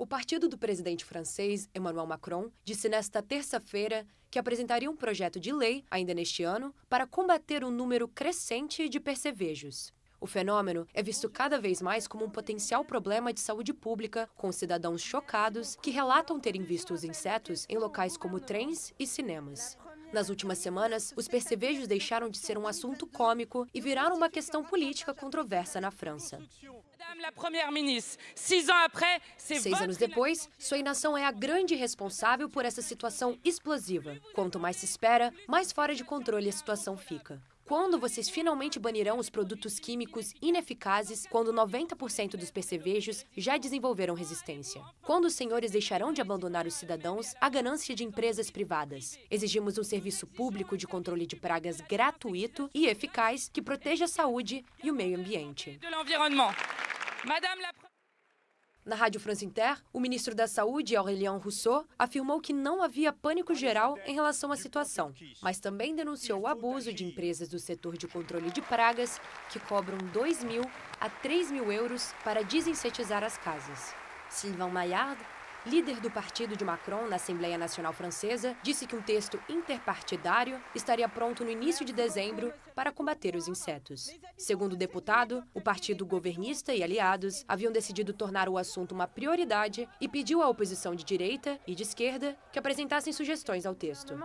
O partido do presidente francês, Emmanuel Macron, disse nesta terça-feira que apresentaria um projeto de lei, ainda neste ano, para combater o um número crescente de percevejos. O fenômeno é visto cada vez mais como um potencial problema de saúde pública, com cidadãos chocados que relatam terem visto os insetos em locais como trens e cinemas. Nas últimas semanas, os percevejos deixaram de ser um assunto cômico e viraram uma questão política controversa na França. Seis anos depois, sua inação é a grande responsável por essa situação explosiva. Quanto mais se espera, mais fora de controle a situação fica. Quando vocês finalmente banirão os produtos químicos ineficazes quando 90% dos percevejos já desenvolveram resistência? Quando os senhores deixarão de abandonar os cidadãos à ganância de empresas privadas? Exigimos um serviço público de controle de pragas gratuito e eficaz que proteja a saúde e o meio ambiente. Na Rádio France Inter, o ministro da Saúde, Aurélien Rousseau, afirmou que não havia pânico geral em relação à situação, mas também denunciou o abuso de empresas do setor de controle de pragas que cobram 2 mil a 3 mil euros para desinsetizar as casas. Sylvain Maillard, líder do partido de Macron na Assembleia Nacional Francesa, disse que um texto interpartidário estaria pronto no início de dezembro para combater os insetos. Segundo o deputado, o partido governista e aliados haviam decidido tornar o assunto uma prioridade e pediu à oposição de direita e de esquerda que apresentassem sugestões ao texto.